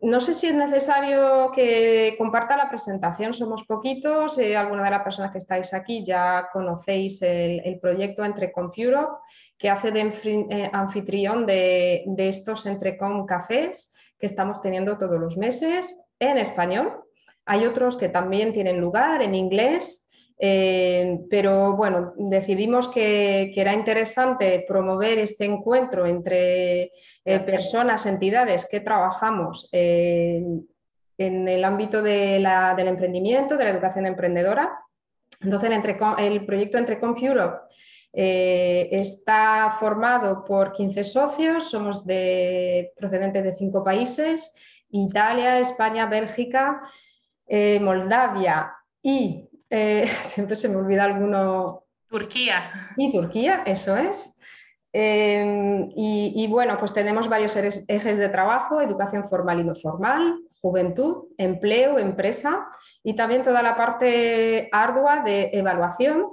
no sé si es necesario que comparta la presentación, somos poquitos, eh, alguna de las personas que estáis aquí ya conocéis el, proyecto Entrecom Europe, que hace de eh, anfitrión de, de estos Entrecom Cafés que estamos teniendo todos los meses en español. Hay otros que también tienen lugar en inglés, eh, pero bueno, decidimos que, era interesante promover este encuentro entre eh, personas, entidades que trabajamos eh, en el ámbito del emprendimiento, de la educación emprendedora. Entonces, entre, el proyecto Entre Europe está formado por 15 socios, somos de, procedentes de cinco países, Italia, España, Bélgica, Moldavia, y eh, siempre se me olvida alguno. Turquía. Y Turquía, eso es. Em, y, bueno, pues tenemos varios ejes de trabajo, educación formal y no formal, juventud, empleo, empresa y también toda la parte ardua de evaluación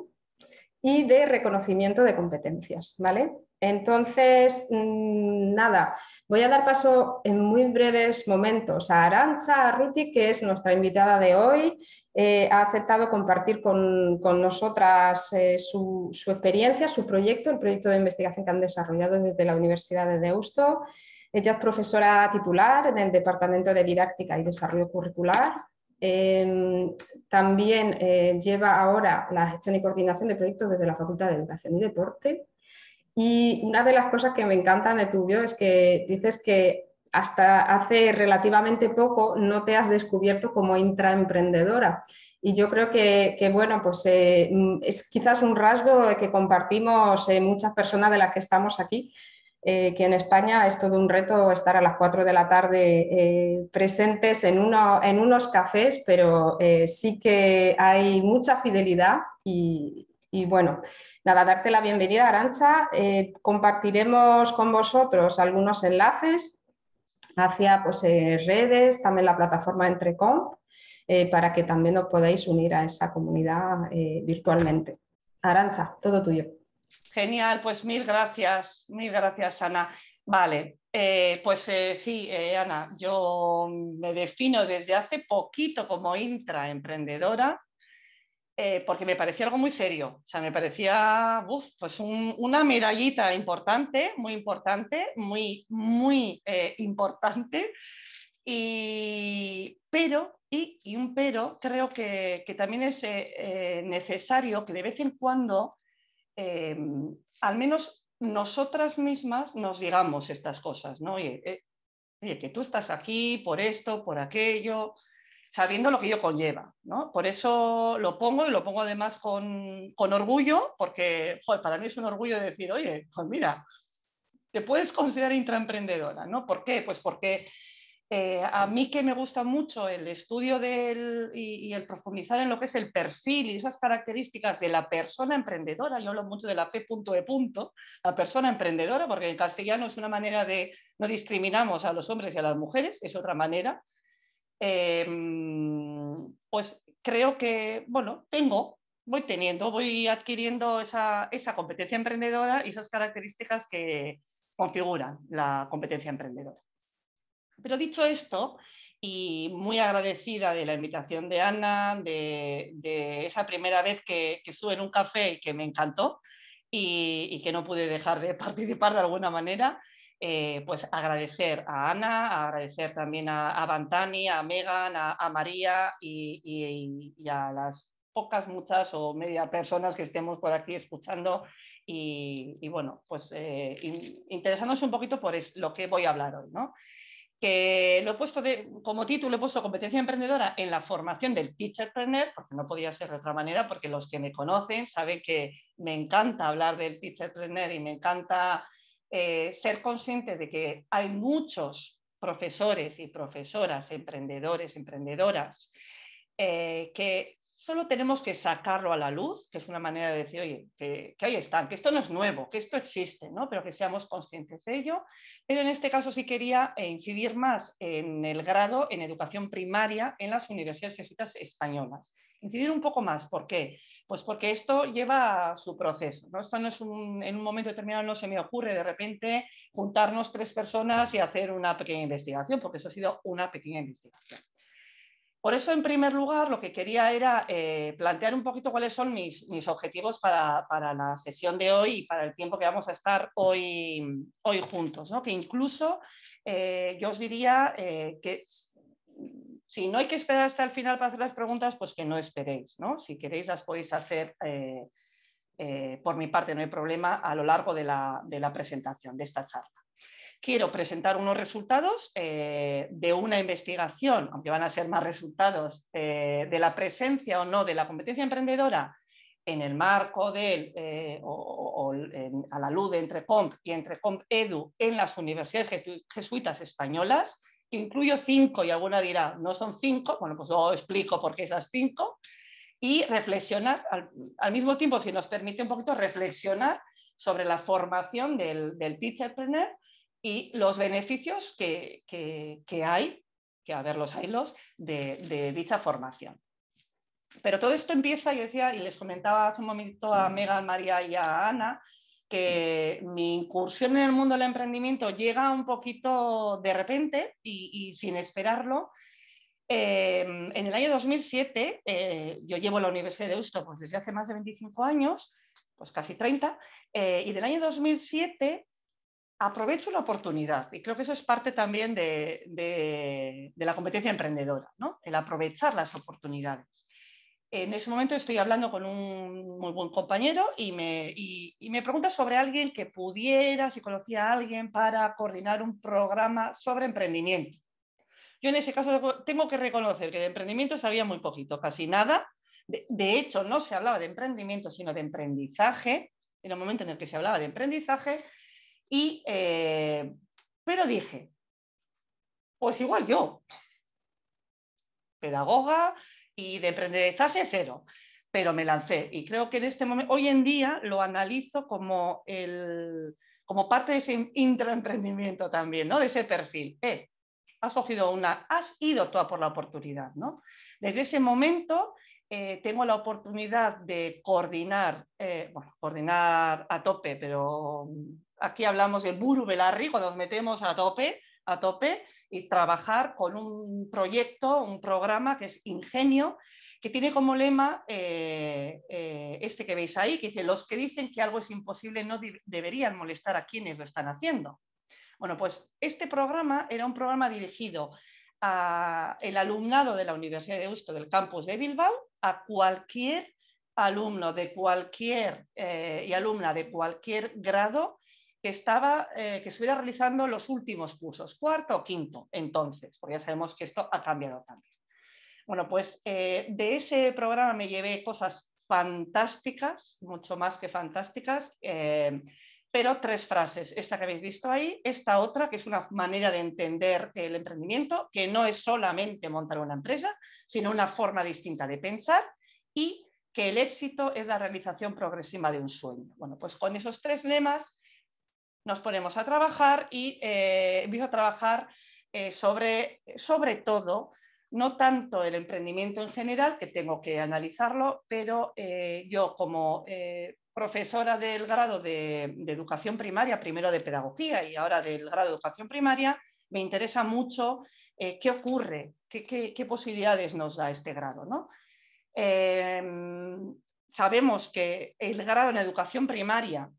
y de reconocimiento de competencias, ¿vale? Entonces, mm, nada, voy a dar paso en muy breves momentos a Arancha Ruti... que es nuestra invitada de hoy eh, ha aceptado compartir con, nosotras eh, su, experiencia, su proyecto, el proyecto de investigación que han desarrollado desde la Universidad de Deusto. Ella es profesora titular en el Departamento de Didáctica y Desarrollo Curricular. Em, también eh, lleva ahora la gestión y coordinación de proyectos desde la Facultad de Educación y Deporte. Y una de las cosas que me encanta de tu bio es que dices que hasta hace relativamente poco no te has descubierto como intraemprendedora. Y yo creo que, bueno, pues eh, es quizás un rasgo que compartimos eh, muchas personas de las que estamos aquí, eh, que en España es todo un reto estar a las 4 de la tarde presentes en, unos cafés, pero sí que hay mucha fidelidad y, bueno, nada, darte la bienvenida, Arancha. compartiremos con vosotros algunos enlaces hacia pues, eh, redes, también la plataforma Entrecomp, eh, para que también os podáis unir a esa comunidad eh, virtualmente. Arancha, todo tuyo. Genial, pues mil gracias, mil gracias Ana. Vale, pues sí, Ana, yo me defino desde hace poquito como intraemprendedora eh, porque me parecía algo muy serio, o sea, me parecía pues una medallita importante, muy importante, muy, muy eh, importante. Y, pero, y, un pero, creo que, también es eh, necesario que de vez en cuando, al menos nosotras mismas, nos digamos estas cosas, ¿no? oye, que tú estás aquí por esto, por aquello, sabiendo lo que ello conlleva. ¿no? Por eso lo pongo y lo pongo además con, con orgullo, porque joder, para mí es un orgullo decir, oye, pues mira, te puedes considerar intraemprendedora, ¿no? ¿Por qué? Pues porque eh, a mí que me gusta mucho el estudio del, y, y, el profundizar en lo que es el perfil y esas características de la persona emprendedora, yo hablo mucho de la P.E. la persona emprendedora, porque en castellano es una manera de, no discriminamos a los hombres y a las mujeres, es otra manera Em, pues creo que, bueno, tengo, voy teniendo, voy adquiriendo esa, esa competencia emprendedora y esas características que configuran la competencia emprendedora. Pero dicho esto, y muy agradecida de la invitación de Ana, de, de esa primera vez que, que en un café y que me encantó y, que no pude dejar de participar de alguna manera, eh, pues agradecer a Ana, agradecer también a, Vantani, a Megan, a, María y, a las pocas, muchas o media personas que estemos por aquí escuchando y, bueno, pues eh, interesándose un poquito por lo que voy a hablar hoy, que lo he puesto de, como título, he puesto competencia emprendedora en la formación del teacher trainer, porque no podía ser de otra manera, porque los que me conocen saben que me encanta hablar del teacher trainer y me encanta eh, ser consciente de que hay muchos profesores y profesoras, emprendedores, emprendedoras, eh, que solo tenemos que sacarlo a la luz, que es una manera de decir, oye, que, ahí están, que esto no es nuevo, que esto existe, pero que seamos conscientes de ello. Pero en este caso sí quería eh, incidir más en el grado en educación primaria en las universidades jesuitas españolas incidir un poco más. ¿Por qué? Pues porque esto lleva a su proceso. ¿no? Esto no es un, en un momento determinado, no se me ocurre de repente juntarnos tres personas y hacer una pequeña investigación, porque eso ha sido una pequeña investigación. Por eso, en primer lugar, lo que quería era eh, plantear un poquito cuáles son mis, objetivos para, la sesión de hoy y para el tiempo que vamos a estar hoy, hoy juntos. ¿no? Que incluso eh, yo os diría eh, que si no hay que esperar hasta el final para hacer las preguntas, pues que no esperéis, Si queréis las podéis hacer, eh, eh, por mi parte no hay problema, a lo largo de la, presentación, de esta charla. Quiero presentar unos resultados eh, de una investigación, aunque van a ser más resultados, de la presencia o no de la competencia emprendedora en el marco de o, a la luz de comp y entre comp Edu en las universidades jesuitas españolas, incluyo cinco y alguna dirá, no son cinco, bueno, pues luego explico por qué esas cinco, y reflexionar, al, mismo tiempo, si nos permite un poquito reflexionar sobre la formación del, del teacherpreneur y los beneficios que, que, que hay, que a ver los de, de dicha formación. Pero todo esto empieza, yo decía, y les comentaba hace un momento a Megan, María y a Ana, que mi incursión en el mundo del emprendimiento llega un poquito de repente y, sin esperarlo. Eh, en el año 2007, eh, yo llevo la Universidad de Eusto pues, desde hace más de 25 años, pues casi 30, eh, y del año 2007 aprovecho la oportunidad, y creo que eso es parte también de, de la competencia emprendedora, ¿no? el aprovechar las oportunidades en ese momento estoy hablando con un muy buen compañero y me, pregunta sobre alguien que pudiera, si conocía a alguien para coordinar un programa sobre emprendimiento. Yo en ese caso tengo que reconocer que de emprendimiento sabía muy poquito, casi nada. De, hecho, no se hablaba de emprendimiento, sino de emprendizaje, en el momento en el que se hablaba de emprendizaje. Y, eh, pero dije, pues igual yo, pedagoga, y de hace cero, pero me lancé y creo que en este momento, hoy en día lo analizo como, el, como parte de ese intraemprendimiento también, ¿no? de ese perfil. Eh, has cogido una, has ido toda por la oportunidad. ¿no? Desde ese momento eh, tengo la oportunidad de coordinar, eh, coordinar a tope, pero aquí hablamos de buru belarri, cuando nos metemos a tope, a tope, y trabajar con un proyecto, un programa que es Ingenio, que tiene como lema eh, eh, este que veis ahí, que dice, los que dicen que algo es imposible no deberían molestar a quienes lo están haciendo. Bueno, pues este programa era un programa dirigido al alumnado de la Universidad de Eusto del campus de Bilbao, a cualquier alumno de cualquier eh, y alumna de cualquier grado que, estaba, eh, que estuviera realizando los últimos cursos, cuarto o quinto, entonces, porque ya sabemos que esto ha cambiado también. Bueno, pues eh, de ese programa me llevé cosas fantásticas, mucho más que fantásticas, eh, pero tres frases. Esta que habéis visto ahí, esta otra, que es una manera de entender el emprendimiento, que no es solamente montar una empresa, sino una forma distinta de pensar y que el éxito es la realización progresiva de un sueño. Bueno, pues con esos tres lemas nos ponemos a trabajar y eh, empiezo a trabajar eh, sobre, sobre todo, no tanto el emprendimiento en general, que tengo que analizarlo, pero eh, yo como profesora del grado de, educación primaria, primero de pedagogía y ahora del grado de educación primaria, me interesa mucho qué ocurre, qué, qué, posibilidades nos da este grado. ¿no? Em, sabemos que el grado en educación primaria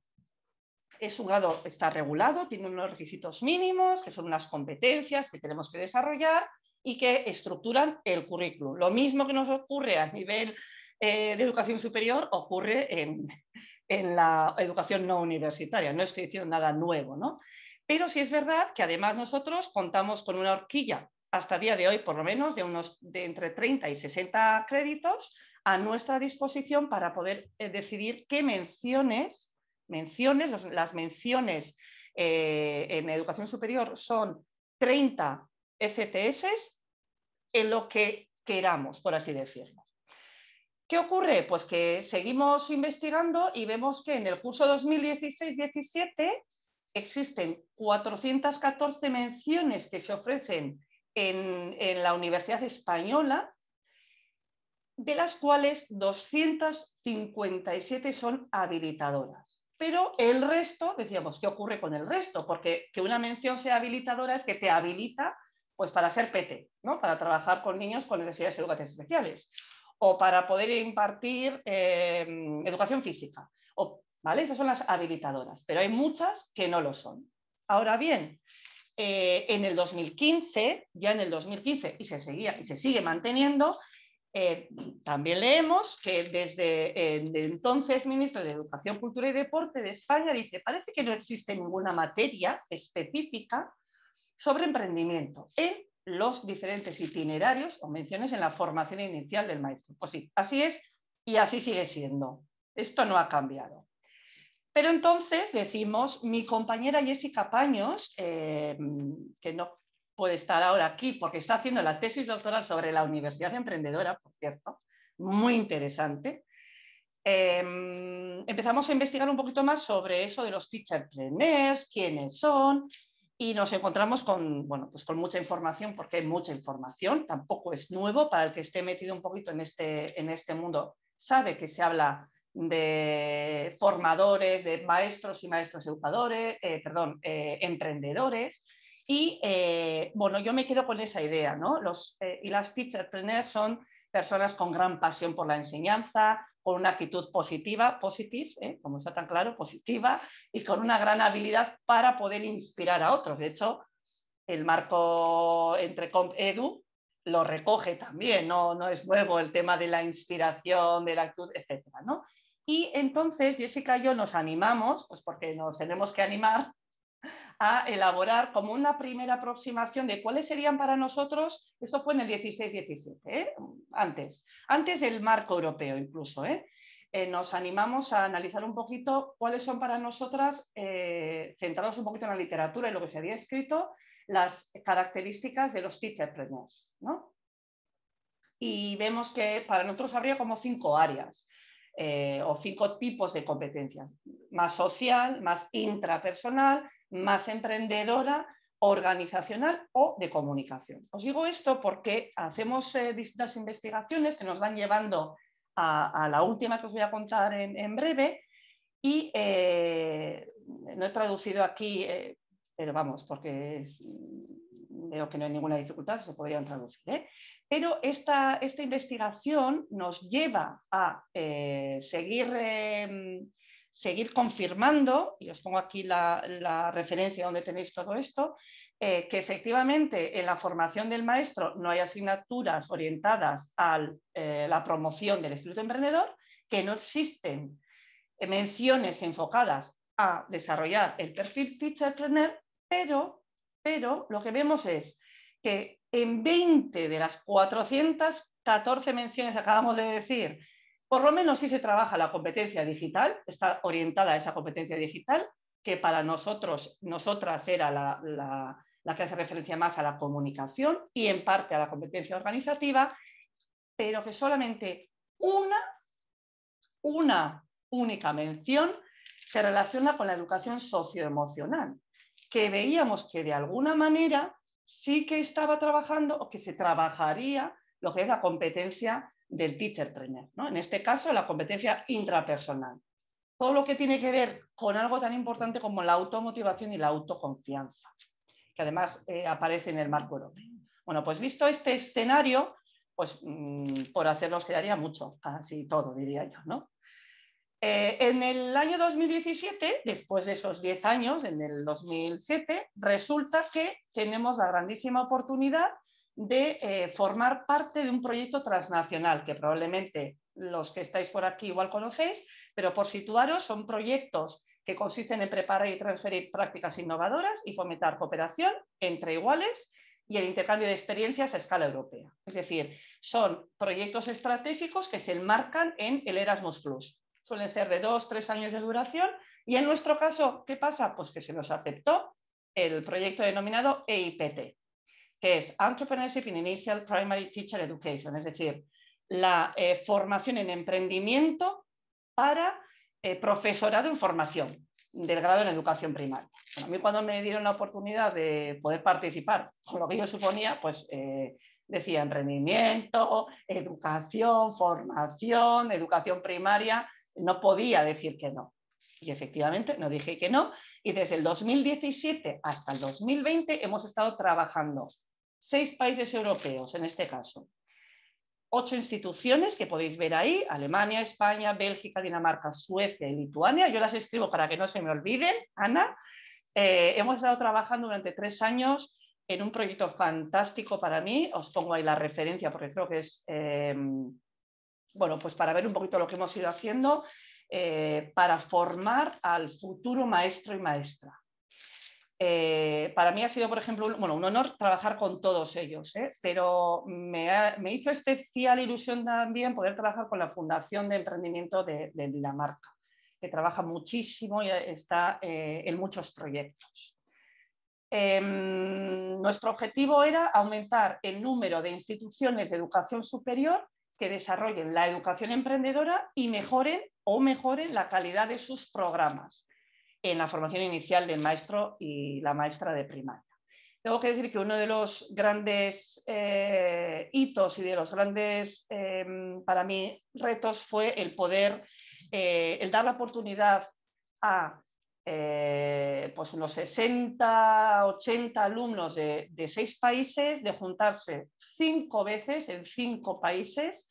es un grado, está regulado, tiene unos requisitos mínimos, que son unas competencias que tenemos que desarrollar y que estructuran el currículum. Lo mismo que nos ocurre a nivel eh, de educación superior ocurre en, la educación no universitaria. No estoy diciendo nada nuevo, ¿no? Pero sí es verdad que además nosotros contamos con una horquilla, hasta día de hoy por lo menos, de unos de entre 30 y 60 créditos a nuestra disposición para poder eh, decidir qué menciones menciones, las menciones eh, en educación superior son 30 FTS en lo que queramos, por así decirlo. ¿Qué ocurre? Pues que seguimos investigando y vemos que en el curso 2016-17 existen 414 menciones que se ofrecen en, en, la Universidad Española, de las cuales 257 son habilitadoras. Pero el resto, decíamos, ¿qué ocurre con el resto? Porque que una mención sea habilitadora es que te habilita pues, para ser PT, ¿no? para trabajar con niños con necesidades educativas especiales, o para poder impartir em, educación física. Esas son las habilitadoras, pero hay muchas que no lo son. Ahora bien, eh, en el 2015, ya en el 2015, y se seguía y se sigue manteniendo, eh, también leemos que desde eh, entonces ministro de Educación, Cultura y Deporte de España dice, parece que no existe ninguna materia específica sobre emprendimiento en los diferentes itinerarios o menciones en la formación inicial del maestro. Pues sí, así es y así sigue siendo. Esto no ha cambiado. Pero entonces decimos, mi compañera Jessica Paños, eh, que no puede estar ahora aquí porque está haciendo la tesis doctoral sobre la Universidad Emprendedora, por cierto, muy interesante. Em, empezamos a investigar un poquito más sobre eso de los teacherpreneurs, quiénes son, y nos encontramos con, pues mucha información, porque hay mucha información, tampoco es nuevo para el que esté metido un poquito en este, este mundo, sabe que se habla de formadores, de maestros y maestros educadores, eh, perdón, eh, emprendedores, y eh, bueno, yo me quedo con esa idea, ¿no? Los, eh, y las teacher teacherpreneurs son personas con gran pasión por la enseñanza, con una actitud positiva, positive, ¿eh? como está tan claro, positiva, y con una gran habilidad para poder inspirar a otros. De hecho, el marco entre Comp Edu lo recoge también, ¿no? no es nuevo el tema de la inspiración, de la actitud, etc. ¿no? Y entonces Jessica y yo nos animamos, pues porque nos tenemos que animar a elaborar como una primera aproximación de cuáles serían para nosotros, esto fue en el 16-17, ¿eh? antes, antes del marco europeo incluso, ¿eh? Eh, nos animamos a analizar un poquito cuáles son para nosotras, centrados un poquito en la literatura y lo que se había escrito, las características de los teacher premios. Y vemos que para nosotros habría como cinco áreas. o cinco tipos de competencias, más social, más intrapersonal, más emprendedora, organizacional o de comunicación. Os digo esto porque hacemos eh, distintas investigaciones que nos van llevando a, la última que os voy a contar en, breve y eh, no he traducido aquí, eh, pero vamos, porque veo que no hay ninguna dificultad, se podrían traducir. Pero esta, investigación nos lleva a seguir em, seguir confirmando, y os pongo aquí la, referencia donde tenéis todo esto, eh, que efectivamente en la formación del maestro no hay asignaturas orientadas a eh, la promoción del espíritu emprendedor, que no existen menciones enfocadas a desarrollar el perfil teacher trainer, pero, pero lo que vemos es que en 20 de las 414 menciones, acabamos de decir, por lo menos sí se trabaja la competencia digital, está orientada a esa competencia digital, que para nosotros, nosotras era la, que hace referencia más a la comunicación y en parte a la competencia organizativa, pero que solamente una, una única mención se relaciona con la educación socioemocional, que veíamos que de alguna manera sí que estaba trabajando o que se trabajaría lo que es la competencia del teacher trainer, ¿no? en este caso la competencia intrapersonal. Todo lo que tiene que ver con algo tan importante como la automotivación y la autoconfianza, que además eh, aparece en el marco europeo. Bueno, pues visto este escenario, pues mm, por por hacernos quedaría mucho, Así todo, diría yo, ¿no? Eh, en el año 2017, después de esos 10 años, en el 2007, resulta que tenemos la grandísima oportunidad de eh, formar parte de un proyecto transnacional que probablemente los que estáis por aquí igual conocéis, pero por situaros son proyectos que consisten en preparar y transferir prácticas innovadoras y fomentar cooperación entre iguales y el intercambio de experiencias a escala europea. Es decir, son proyectos estratégicos que se enmarcan en el Erasmus Plus. Suelen ser de dos, tres años de duración y en nuestro caso, ¿qué pasa? Pues que se nos aceptó el proyecto denominado EIPT, que es Entrepreneurship in Initial Primary Teacher Education, es decir, la eh, formación en emprendimiento para eh, profesorado en formación del grado en educación primaria. a mí cuando me dieron la oportunidad de poder participar con lo que yo suponía, pues eh, decía emprendimiento, educación, formación, educación primaria, no podía decir que no. Y efectivamente, no dije que no. Y desde el 2017 hasta el 2020 hemos estado trabajando seis países europeos, en este caso. Ocho instituciones que podéis ver ahí, Alemania, España, Bélgica, Dinamarca, Suecia y Lituania. Yo las escribo para que no se me olviden, Ana. Eh, hemos estado trabajando durante tres años en un proyecto fantástico para mí. Os pongo ahí la referencia porque creo que es, eh, bueno, pues para ver un poquito lo que hemos ido haciendo. Eh, para formar al futuro maestro y maestra. Eh, para mí ha sido, por ejemplo, un, honor trabajar con todos ellos, ¿eh? pero me, hizo especial ilusión también poder trabajar con la Fundación de Emprendimiento de, Dinamarca, que trabaja muchísimo y está en muchos proyectos. Em, nuestro objetivo era aumentar el número de instituciones de educación superior que desarrollen la educación emprendedora y mejoren o mejoren la calidad de sus programas en la formación inicial del maestro y la maestra de primaria. Tengo que decir que uno de los grandes eh, hitos y de los grandes, em, para mí, retos fue el poder, eh, el dar la oportunidad a eh, pues unos 60, 80 alumnos de, de seis países de juntarse cinco veces en cinco países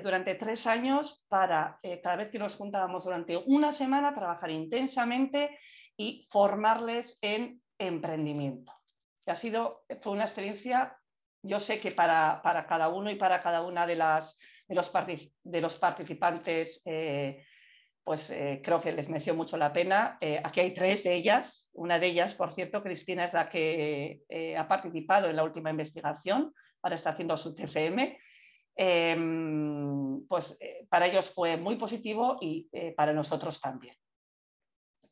durante tres años para, eh, cada vez que nos juntábamos durante una semana, trabajar intensamente y formarles en emprendimiento. Ha sido, fue una experiencia, yo sé que para, cada uno y para cada una de, las, los, participantes, eh, pues eh, creo que les mereció mucho la pena. aquí hay tres de ellas. Una de ellas, por cierto, Cristina es la que ha participado en la última investigación, para está haciendo su TCM Em, pues eh, para ellos fue muy positivo y eh, para nosotros también.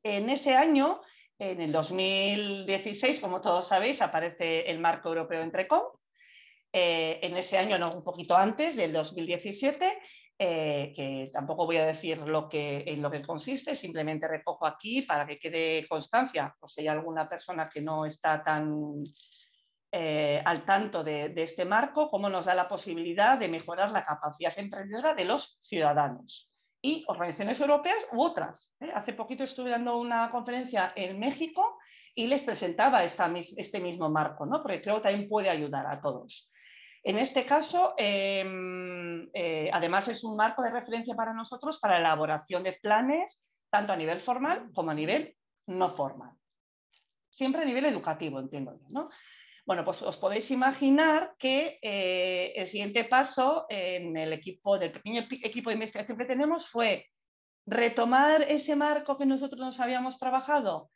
En ese año, en el 2016, como todos sabéis, aparece el marco europeo Entrecom. Eh, en ese año, no, un poquito antes del 2017, que tampoco voy a decir lo que, en lo que consiste, simplemente recojo aquí para que quede constancia, por si hay alguna persona que no está tan eh, al tanto de, este marco, cómo nos da la posibilidad de mejorar la capacidad emprendedora de los ciudadanos y organizaciones europeas u otras. ¿eh? Hace poquito estuve dando una conferencia en México y les presentaba este mismo marco, porque creo que también puede ayudar a todos. En este caso, em, eh, además es un marco de referencia para nosotros para elaboración de planes, tanto a nivel formal como a nivel no formal. Siempre a nivel educativo, entiendo yo. ¿no? Bueno, pues os podéis imaginar que eh, el siguiente paso en el equipo, del pequeño equipo de investigación que tenemos fue retomar ese marco que nosotros nos habíamos trabajado,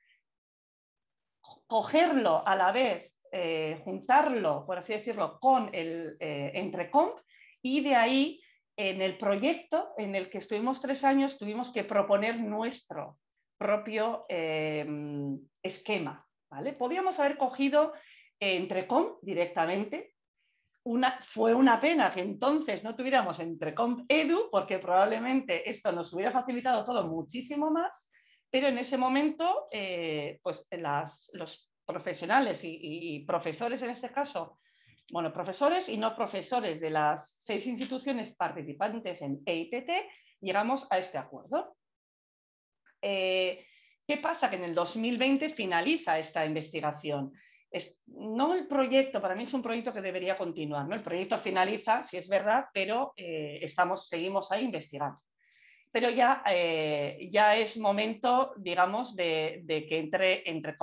cogerlo a la vez, eh, juntarlo, por así decirlo, con el eh, entrecomp y de ahí en el proyecto en el que estuvimos tres años tuvimos que proponer nuestro propio esquema. ¿vale? Podíamos haber cogido Entrecom directamente. fue una pena que entonces no tuviéramos Entrecom Edu, porque probablemente esto nos hubiera facilitado todo muchísimo más, pero en ese momento, eh, pues los profesionales y, profesores en este caso, bueno, profesores y no profesores de las seis instituciones participantes en EIPT, llegamos a este acuerdo. Eh, ¿Qué pasa? Que en el 2020 finaliza esta investigación no el proyecto, para mí es un proyecto que debería continuar, ¿no? El proyecto finaliza, si es verdad, pero eh, estamos, seguimos ahí investigando. Pero ya, eh, ya es momento, digamos, de, que entre, entre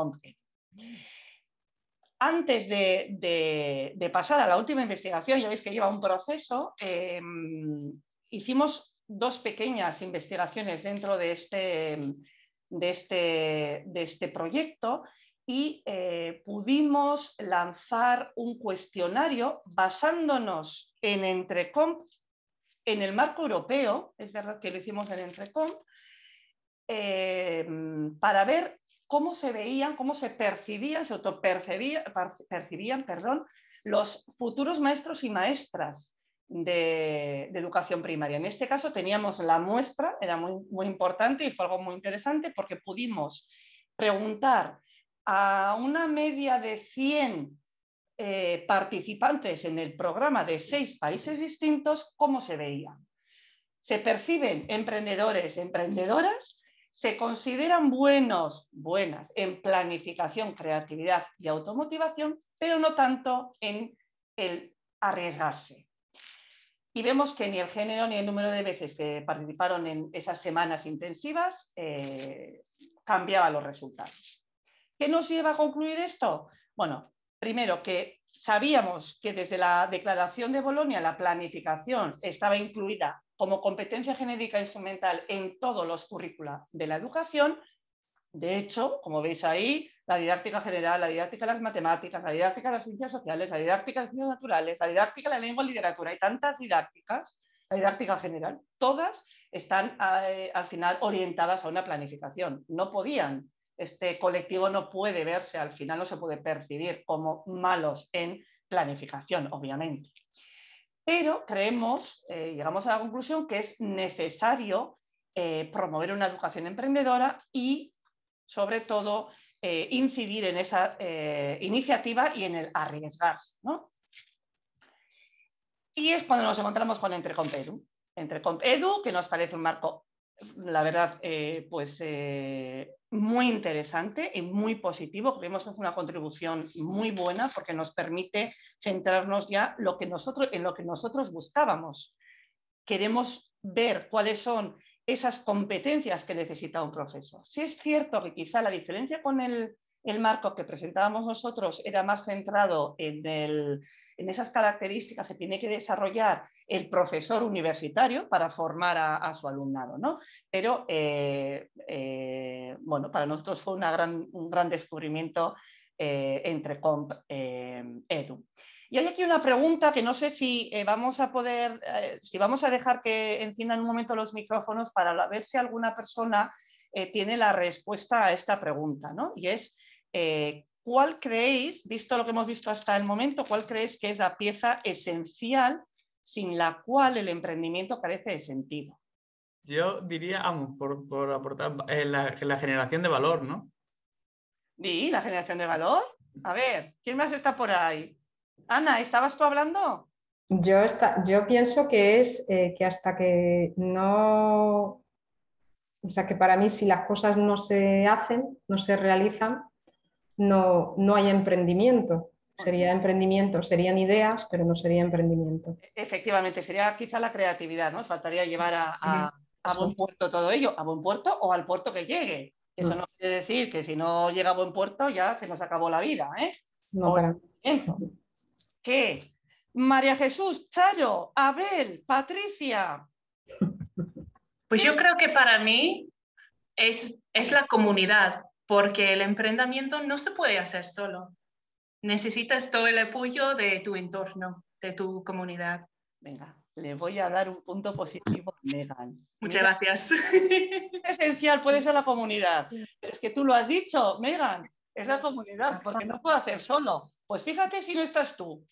Antes de, pasar a la última investigación, ya veis que lleva un proceso, em, hicimos dos pequeñas investigaciones dentro de este, de este, de este proyecto y eh, pudimos lanzar un cuestionario basándonos en Entrecomp, en el marco europeo, es verdad que lo hicimos en Entrecomp, eh, para ver cómo se veían, cómo se percibían, se autopercibían, percibían, perdón, los futuros maestros y maestras de, de, educación primaria. En este caso teníamos la muestra, era muy, muy importante y fue algo muy interesante porque pudimos preguntar a una media de 100 eh, participantes en el programa de seis países distintos, ¿cómo se veía? Se perciben emprendedores, emprendedoras, se consideran buenos, buenas en planificación, creatividad y automotivación, pero no tanto en el arriesgarse. Y vemos que ni el género ni el número de veces que participaron en esas semanas intensivas eh, cambiaba los resultados. ¿Qué nos lleva a concluir esto? Bueno, primero que sabíamos que desde la declaración de Bolonia la planificación estaba incluida como competencia genérica instrumental en todos los currícula de la educación. De hecho, como veis ahí, la didáctica general, la didáctica de las matemáticas, la didáctica de las ciencias sociales, la didáctica de las ciencias naturales, la didáctica de la lengua y literatura, hay tantas didácticas, la didáctica general, todas están eh, al final orientadas a una planificación. No podían este colectivo no puede verse, al final no se puede percibir como malos en planificación, obviamente. Pero creemos, eh, llegamos a la conclusión que es necesario eh, promover una educación emprendedora y, sobre todo, eh, incidir en esa iniciativa y en el arriesgarse. Y es cuando nos encontramos con Entrecomp Edu. que nos parece un marco la verdad, eh, pues eh, muy interesante y muy positivo. Creemos que es una contribución muy buena porque nos permite centrarnos ya lo que nosotros, en lo que nosotros buscábamos. Queremos ver cuáles son esas competencias que necesita un profesor. Si es cierto que quizá la diferencia con el, el marco que presentábamos nosotros era más centrado en el, en esas características se tiene que desarrollar el profesor universitario para formar a, su alumnado, ¿no? Pero, eh, eh, bueno, para nosotros fue un gran descubrimiento eh, entre Comp Edu. Y hay aquí una pregunta que no sé si vamos a poder, si vamos a dejar que enciendan un momento los micrófonos para ver si alguna persona tiene la respuesta a esta pregunta, ¿no? Y es, ¿cuál creéis, visto lo que hemos visto hasta el momento, cuál creéis que es la pieza esencial sin la cual el emprendimiento carece de sentido? Yo diría, vamos, por, aportar eh, la, generación de valor, ¿no? Sí, la generación de valor. A ver, ¿quién más está por ahí? Ana, ¿estabas tú hablando? Yo, está, yo pienso que es eh, que hasta que no... O sea, que para mí si las cosas no se hacen, no se realizan, no, hay emprendimiento. Sería emprendimiento, serían ideas, pero no sería emprendimiento. E, efectivamente, sería quizá la creatividad, ¿no? Faltaría llevar a, a, buen puerto todo ello, a buen puerto o al puerto que llegue. Eso mm. no quiere decir que si no llega a buen puerto ya se nos acabó la vida, ¿eh? No, ¿Qué? María Jesús, Charo, Abel, Patricia. Pues yo creo que para mí es, es la comunidad, porque el emprendimiento no se puede hacer solo. Necesitas todo el apoyo de tu entorno, de tu comunidad. Venga, le voy a dar un punto positivo a Megan. Muchas gracias. esencial puede ser la comunidad. es que tú lo has dicho, Megan, es la comunidad, porque no puedo hacer solo. Pues fíjate si no estás tú.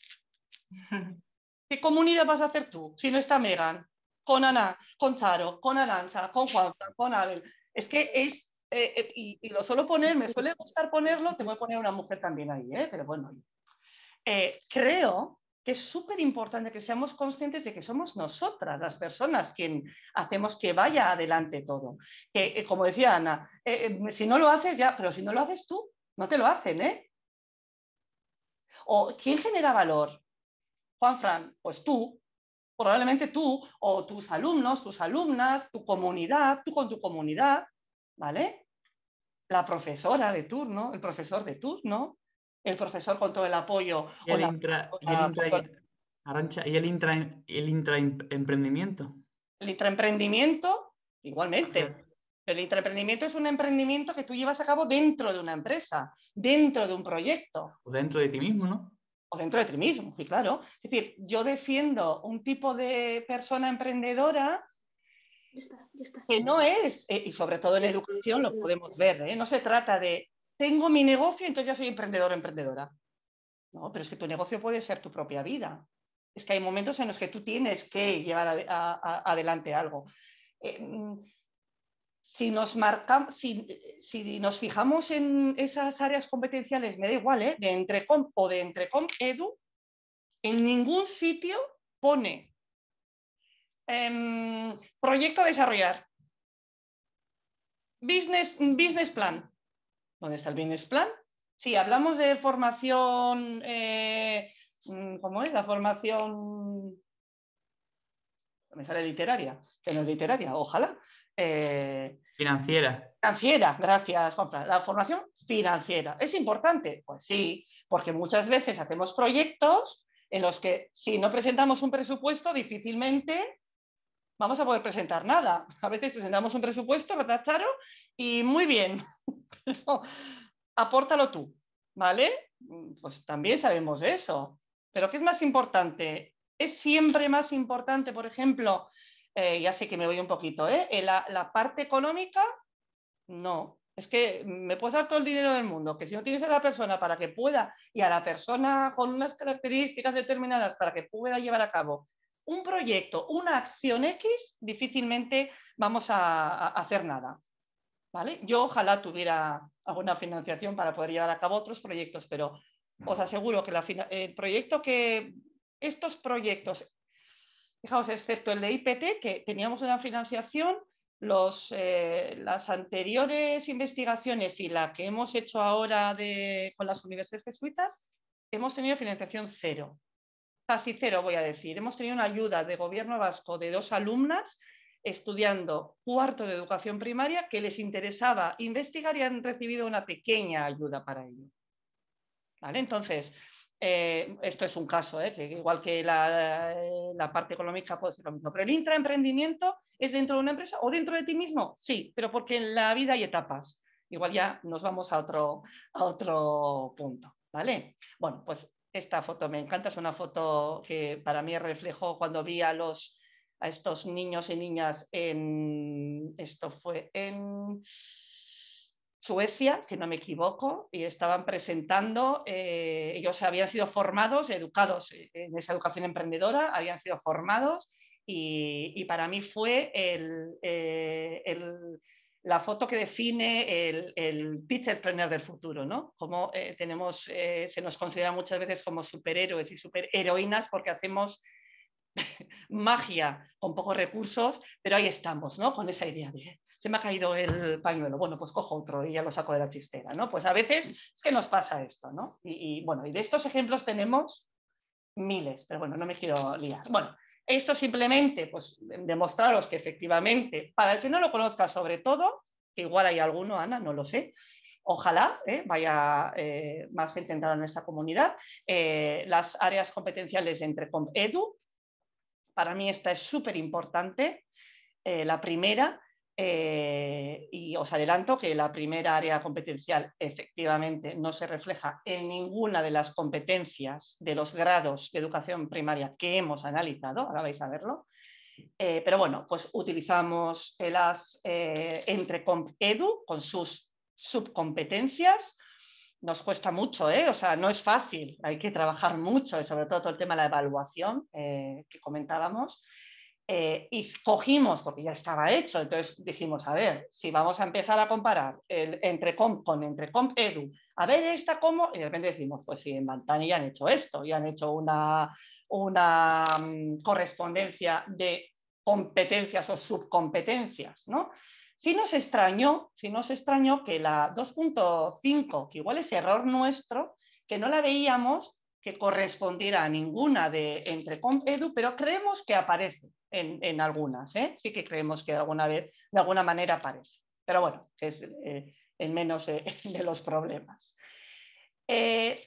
¿Qué comunidad vas a hacer tú si no está Megan? Con Ana, con Charo, con Arancha, con Juan, con Abel. Es que es eh, eh, y, lo suelo poner, me suele gustar ponerlo, te voy a poner una mujer también ahí, ¿eh? pero bueno. Eh, creo que es súper importante que seamos conscientes de que somos nosotras las personas quien hacemos que vaya adelante todo. como decía Ana, si no lo haces ya, pero si no lo haces tú, no te lo hacen, ¿eh? O ¿quién genera valor? Juan Fran, pues tú, probablemente tú o tus alumnos, tus alumnas, tu comunidad, tú con tu comunidad. ¿vale? La profesora de turno, el profesor de turno, el profesor con todo el apoyo. Y el, intraemprendimiento. El intraemprendimiento, igualmente. El intraemprendimiento es un emprendimiento que tú llevas a cabo dentro de una empresa, dentro de un proyecto. O dentro de ti mismo, ¿no? O dentro de ti mismo, sí, claro. Es decir, yo defiendo un tipo de persona emprendedora que no es, eh, y sobre todo en educación lo podemos ver, ¿eh? no se trata de tengo mi negocio, entonces ya soy emprendedor o emprendedora. No, pero es que tu negocio puede ser tu propia vida. Es que hay momentos en los que tú tienes que llevar adelante algo. Eh, mm, si nos, si, nos fijamos en esas áreas competenciales, me da igual, ¿eh? de entrecom o de entrecom edu, en ningún sitio pone Em, proyecto a desarrollar. Business, business plan. ¿Dónde está el business plan? Si sí, hablamos de formación, eh, mm, ¿cómo es? La formación, me sale literaria, que no es literaria, ojalá. Eh, financiera. Financiera, gracias, La formación financiera. ¿Es importante? Pues sí, porque muchas veces hacemos proyectos en los que si no presentamos un presupuesto, difícilmente vamos a poder presentar nada. A veces presentamos un presupuesto, ¿verdad, Charo? Y muy bien, apórtalo tú, ¿vale? Pues también sabemos eso. Pero ¿qué es más importante? Es siempre más importante, por ejemplo, eh, ya sé que me voy un poquito, ¿eh? ¿eh? La, la parte económica, no, es que me puedes dar todo el dinero del mundo, que si no tienes a la persona para que pueda y a la persona con unas características determinadas para que pueda llevar a cabo un proyecto, una acción X, difícilmente vamos a, hacer nada. ¿Vale? Yo ojalá tuviera alguna financiación para poder llevar a cabo otros proyectos, pero os aseguro que el proyecto que estos proyectos, fijaos, excepto el de IPT, que teníamos una financiación, los, eh, las anteriores investigaciones y la que hemos hecho ahora de, con las universidades jesuitas, hemos tenido financiación cero casi cero voy a decir. Hemos tenido una ayuda de gobierno vasco de dos alumnas estudiando cuarto de educación primaria que les interesaba investigar y han recibido una pequeña ayuda para ello. ¿Vale? Entonces, eh, esto es un caso, ¿eh? igual que la, parte económica puede ser lo mismo, pero el intraemprendimiento es dentro de una empresa o dentro de ti mismo, sí, pero porque en la vida hay etapas. Igual ya nos vamos a otro, a otro punto. ¿Vale? Bueno, pues esta foto me encanta, es una foto que para mí reflejó cuando vi a los a estos niños y niñas en esto fue en Suecia, si no me equivoco, y estaban presentando, eh, ellos habían sido formados, educados eh, en esa educación emprendedora, habían sido formados y, para mí fue el eh, la foto que define el, el teacher trainer del futuro, ¿no? Como eh, tenemos, eh, se nos considera muchas veces como superhéroes y superheroínas porque hacemos magia con pocos recursos, pero ahí estamos, ¿no? Con esa idea de se me ha caído el pañuelo, bueno, pues cojo otro y ya lo saco de la chistera, ¿no? Pues a veces es que nos pasa esto, ¿no? Y, y bueno, y de estos ejemplos tenemos miles, pero bueno, no me quiero liar. Bueno, esto simplemente, pues, em, demostraros que efectivamente, para el que no lo conozca sobre todo, que igual hay alguno, Ana, no lo sé, ojalá ¿eh? vaya eh, más gente entrando en esta comunidad, eh, las áreas competenciales entre CompEdu, para mí esta es súper importante, la primera, eh, y os adelanto que la primera área competencial efectivamente no se refleja en ninguna de las competencias de los grados de educación primaria que hemos analizado, ahora vais a verlo. Eh, pero bueno, pues utilizamos las eh, entre edu con sus subcompetencias. Nos cuesta mucho, ¿eh? o sea, no es fácil, hay que trabajar mucho, y sobre todo todo el tema de la evaluación que comentábamos. Eh, y cogimos, porque ya estaba hecho, entonces dijimos, a ver, si vamos a empezar a comparar el Entrecomp con Entrecomp Edu, a ver esta cómo, y de repente decimos, pues sí, en Bantani ya han hecho esto, ya han hecho una, una mm, correspondencia de competencias o subcompetencias, ¿no? Si nos extrañó, si nos extrañó que la 2.5, que igual es error nuestro, que no la veíamos que correspondiera a ninguna de entre comp Edu, pero creemos que aparece en, algunas, ¿eh? sí que creemos que alguna vez, de alguna manera aparece, pero bueno, es eh, en el menos de los problemas. Eh,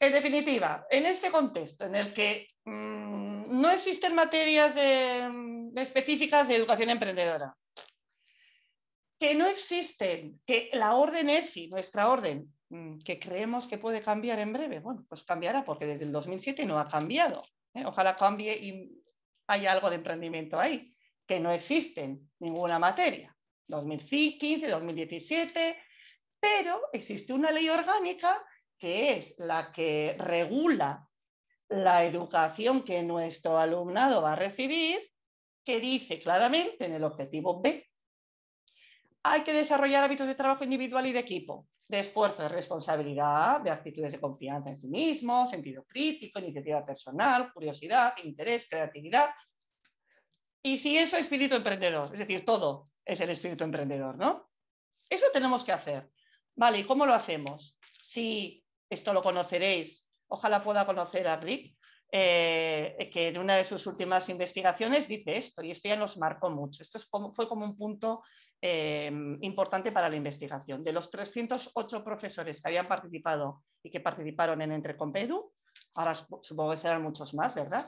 en definitiva, en este contexto en el que mm, no existen materias mm, específicas de educación emprendedora, que no existen, que la orden EFI, nuestra orden, mm, que creemos que puede cambiar en breve, bueno, pues cambiará porque desde el 2007 no ha cambiado. Ojalá cambie y hay algo de emprendimiento ahí, que no existen ninguna materia. 2015, 2017, pero existe una ley orgánica que es la que regula la educación que nuestro alumnado va a recibir, que dice claramente en el objetivo B hay que desarrollar hábitos de trabajo individual y de equipo, de esfuerzo, de responsabilidad, de actitudes de confianza en sí mismo, sentido crítico, iniciativa personal, curiosidad, interés, creatividad. Y si eso, es espíritu emprendedor, es decir, todo es el espíritu emprendedor, ¿no? Eso tenemos que hacer. Vale, ¿y cómo lo hacemos? Si esto lo conoceréis, ojalá pueda conocer a Rick, eh, que en una de sus últimas investigaciones dice esto, y esto ya nos marcó mucho. Esto fue como un punto Em, importante para la investigación. De los 308 profesores que habían participado y que participaron en Entrecompedu, ahora supongo que serán muchos más, ¿verdad?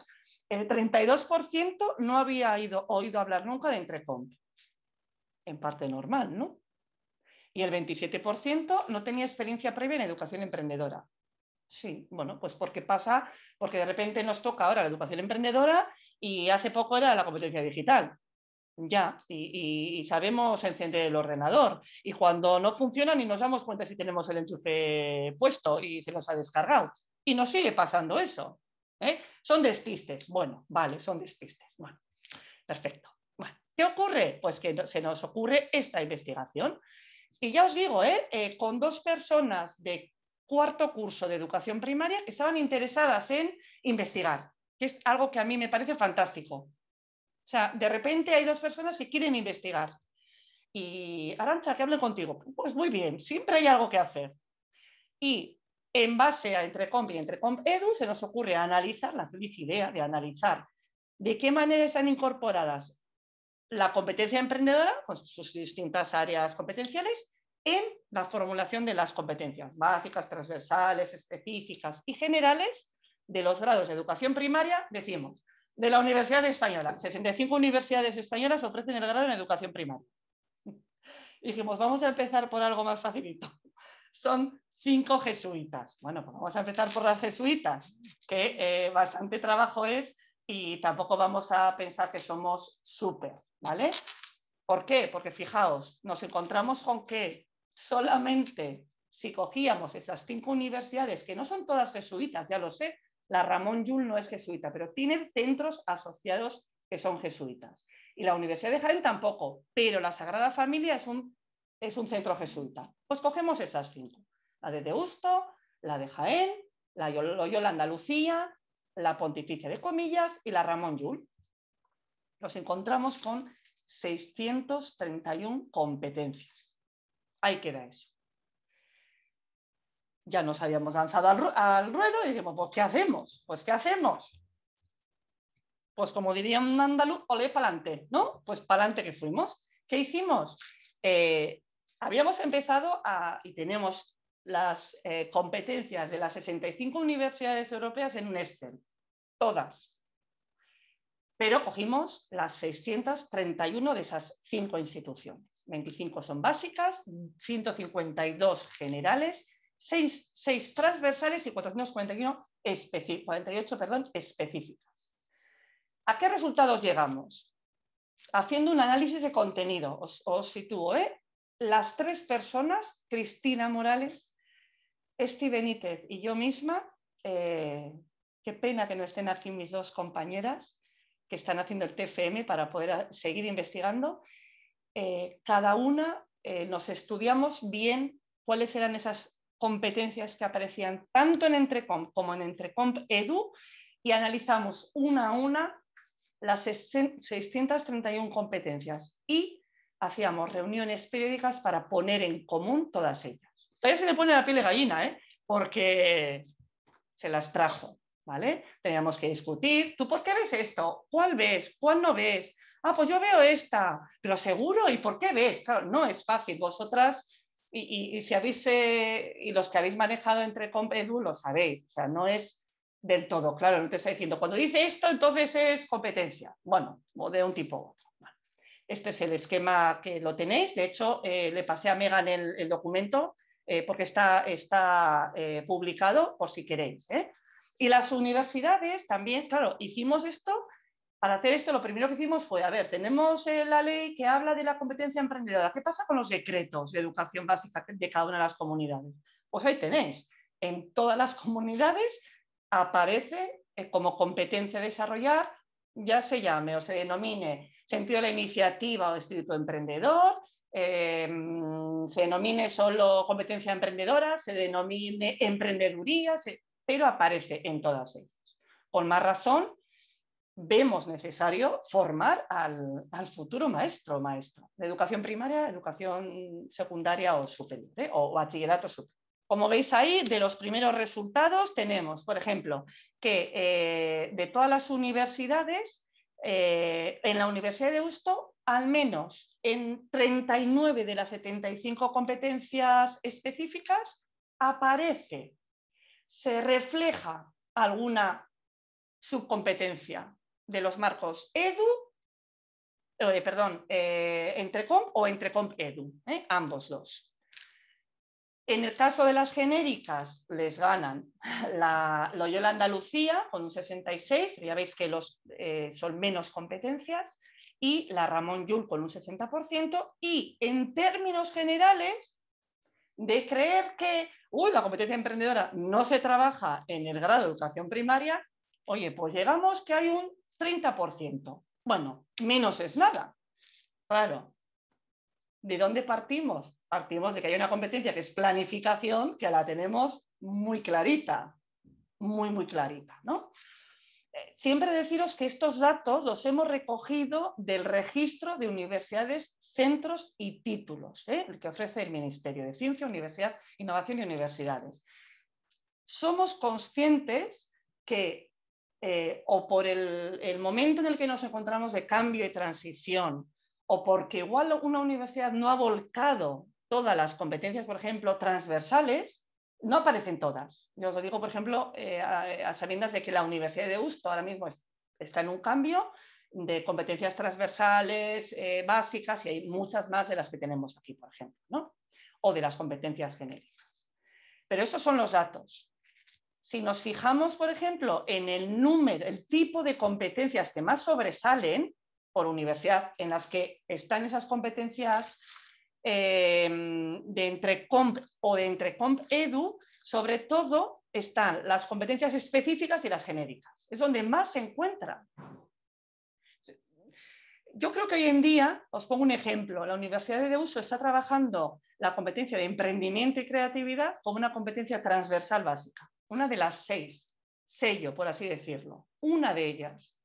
El 32% no había ido, oído hablar nunca de Entrecomp. En parte normal, ¿no? Y el 27% no tenía experiencia previa en educación emprendedora. Sí, bueno, pues porque pasa, porque de repente nos toca ahora la educación emprendedora y hace poco era la competencia digital. Ya, y, sabemos encender el ordenador. Y cuando no funciona ni nos damos cuenta si tenemos el enchufe puesto y se nos ha descargado. Y nos sigue pasando eso. ¿eh? Son despistes. Bueno, vale, son despistes. perfecto. ¿Qué ocurre? Pues que se nos ocurre esta investigación. Y ya os digo, ¿eh? Eh, con dos personas de cuarto curso de educación primaria que estaban interesadas en investigar, que es algo que a mí me parece fantástico. O sea, de repente hay dos personas que quieren investigar. Y Arancha, que hablen contigo. Pues muy bien, siempre hay algo que hacer. Y en base a Entrecomp y Entrecomp Edu se nos ocurre analizar la feliz idea de analizar de qué manera están incorporadas la competencia emprendedora con pues, sus distintas áreas competenciales en la formulación de las competencias básicas, transversales, específicas y generales de los grados de educación primaria, decimos, de la Universidad Española. 65 universidades españolas ofrecen el grado en educación primaria. dijimos, vamos a empezar por algo más facilito. Son cinco jesuitas. Bueno, pues vamos a empezar por las jesuitas, que eh, bastante trabajo es y tampoco vamos a pensar que somos súper, ¿vale? ¿Por qué? Porque fijaos, nos encontramos con que solamente si cogíamos esas cinco universidades, que no son todas jesuitas, ya lo sé, la Ramón Yul no es jesuita, pero tiene centros asociados que son jesuitas. Y la Universidad de Jaén tampoco, pero la Sagrada Familia es un, centro jesuita. Pues cogemos esas cinco. La de Deusto, la de Jaén, la Loyola Andalucía, la Pontificia de Comillas y la Ramón Yul. Nos encontramos con 631 competencias. Ahí queda eso ya nos habíamos lanzado al, ruedo y dijimos, pues ¿qué hacemos? Pues ¿qué hacemos? Pues como diría un andaluz, ole, pa'lante, ¿no? Pues pa'lante que fuimos. ¿Qué hicimos? Eh, habíamos empezado a, y tenemos las eh, competencias de las 65 universidades europeas en un Excel, todas. Pero cogimos las 631 de esas cinco instituciones. 25 son básicas, 152 generales Seis transversales y 441 48 perdón, específicas. ¿A qué resultados llegamos? Haciendo un análisis de contenido, os, sitúo, ¿eh? las tres personas, Cristina Morales, Esti Benítez y yo misma, eh, qué pena que no estén aquí mis dos compañeras que están haciendo el TFM para poder seguir investigando, eh, cada una nos estudiamos bien cuáles eran esas competencias que aparecían tanto en Entrecomp como en Entrecomp Edu y analizamos una a una las 631 competencias y hacíamos reuniones periódicas para poner en común todas ellas. Todavía se me pone la piel de gallina, ¿eh? porque se las trajo. ¿Vale? Teníamos que discutir, ¿tú por qué ves esto? ¿Cuál ves? ¿Cuál no ves? Ah, pues yo veo esta, pero seguro, ¿y por qué ves? Claro, no es fácil. Vosotras y, si habéis, eh, y los que habéis manejado entre comp lo sabéis, o sea, no es del todo claro, no te está diciendo, cuando dice esto, entonces es competencia, bueno, o de un tipo u otro. este es el esquema que lo tenéis, de hecho, eh, le pasé a Megan el, documento eh, porque está, está publicado por si queréis. Y las universidades también, claro, hicimos esto para hacer esto, lo primero que hicimos fue, a ver, tenemos eh, la ley que habla de la competencia emprendedora. ¿Qué pasa con los decretos de educación básica de cada una de las comunidades? Pues ahí tenéis. En todas las comunidades aparece eh, como competencia a desarrollar, ya se llame o se denomine sentido de la iniciativa o espíritu emprendedor, eh, se denomine solo competencia emprendedora, se denomine emprendeduría, pero aparece en todas ellas. Con más razón vemos necesario formar al, futuro maestro o de educación primaria, educación secundaria o superior, ¿eh? o bachillerato superior. Como veis ahí, de los primeros resultados tenemos, por ejemplo, que eh, de todas las universidades, eh, en la Universidad de Usto, al menos en 39 de las 75 competencias específicas aparece, se refleja alguna subcompetencia de los marcos edu, eh, perdón, eh, entrecomp o entrecomp edu, ¿eh? ambos dos. En el caso de las genéricas, les ganan la Loyola Andalucía con un 66, pero ya veis que los, eh, son menos competencias, y la Ramón yul con un 60%, y en términos generales, de creer que la competencia emprendedora no se trabaja en el grado de educación primaria, oye, pues llegamos que hay un 30%. Bueno, menos es nada. Claro. ¿De dónde partimos? Partimos de que hay una competencia que es planificación, que la tenemos muy clarita, muy, muy clarita, ¿no? Eh, siempre deciros que estos datos los hemos recogido del registro de universidades, centros y títulos, ¿eh? el que ofrece el Ministerio de Ciencia, Universidad, Innovación y Universidades. Somos conscientes que eh, o por el, momento en el que nos encontramos de cambio y transición, o porque igual una universidad no ha volcado todas las competencias, por ejemplo, transversales, no aparecen todas. Yo os lo digo, por ejemplo, eh, a, sabiendas de que la Universidad de Usto ahora mismo está en un cambio de competencias transversales, eh, básicas, y hay muchas más de las que tenemos aquí, por ejemplo, ¿no? o de las competencias genéricas. Pero esos son los datos si nos fijamos, por ejemplo, en el número, el tipo de competencias que más sobresalen por universidad, en las que están esas competencias eh, de entre comp o de entre comp edu, sobre todo están las competencias específicas y las genéricas. Es donde más se encuentran. Yo creo que hoy en día, os pongo un ejemplo, la Universidad de uso está trabajando la competencia de emprendimiento y creatividad como una competencia transversal básica una de las seis, sello, por así decirlo, una de ellas.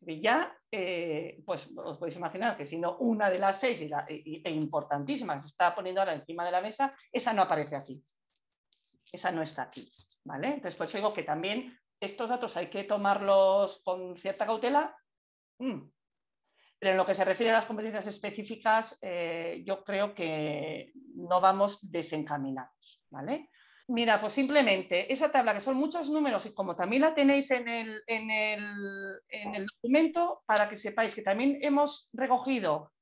Ya, eh, pues os podéis imaginar que siendo una de las seis e importantísima que se está poniendo ahora encima de la mesa, esa no aparece aquí. Esa no está aquí. ¿vale? Entonces, pues digo que también estos datos hay que tomarlos con cierta cautela. Mm. Pero en lo que se refiere a las competencias específicas, eh, yo creo que no vamos desencaminados. ¿vale? Mira, pues simplemente esa tabla que son muchos números y como también la tenéis en el, documento, para que sepáis que también hemos recogido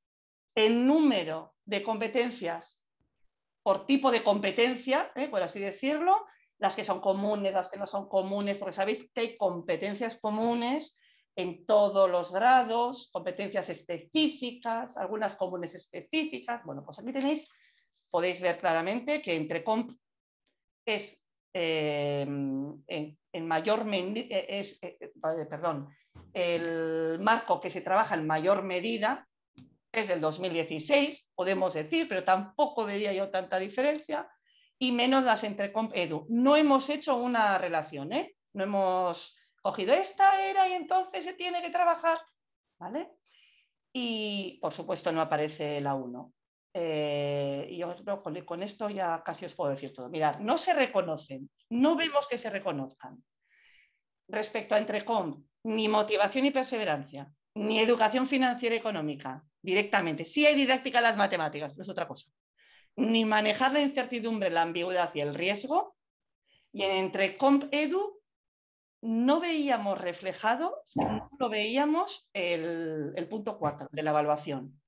el número de competencias por tipo de competencia, ¿eh? por así decirlo, las que son comunes, las que no son comunes, porque sabéis que hay competencias comunes en todos los grados, competencias específicas, algunas comunes específicas. Bueno, pues aquí tenéis, podéis ver claramente que entre es, eh, en, mayor eh, es eh, perdón, el marco que se trabaja en mayor medida es del 2016, podemos decir, pero tampoco veía yo tanta diferencia, y menos las entre Edu. No hemos hecho una relación, no hemos cogido esta era y entonces se tiene que trabajar, ¿vale? Y por supuesto no aparece la 1. Eh, y con esto ya casi os puedo decir todo. Mirad, no se reconocen, no vemos que se reconozcan. Respecto a Entrecom, ni motivación y perseverancia, ni educación financiera y económica, directamente. Sí hay didáctica de las matemáticas, no es otra cosa. Ni manejar la incertidumbre, la ambigüedad y el riesgo. Y en Entrecom Edu no veíamos reflejado, no lo veíamos el, punto 4 de la evaluación.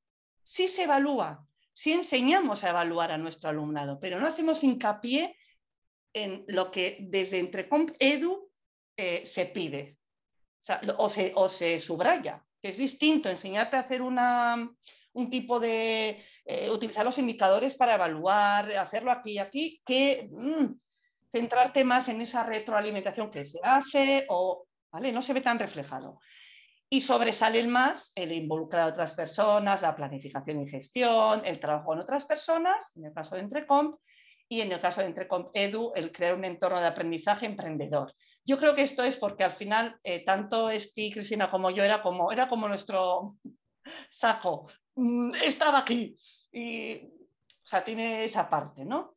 Sí se evalúa, sí enseñamos a evaluar a nuestro alumnado, pero no hacemos hincapié en lo que desde Entrecomp Edu eh, se pide o, se, subraya, que es distinto enseñarte a hacer un tipo de, eh, utilizar los indicadores para evaluar, hacerlo aquí y aquí, que mm, centrarte más en esa retroalimentación que se hace o, ¿vale? No se ve tan reflejado y sobresalen más el involucrar a otras personas, la planificación y gestión, el trabajo con otras personas, en el caso de Entrecomp, y en el caso de Entrecomp Edu, el crear un entorno de aprendizaje emprendedor. Yo creo que esto es porque al final, eh, tanto Esti, Cristina como yo, era como, era como nuestro saco, mm, estaba aquí. Y, o sea, tiene esa parte, ¿no?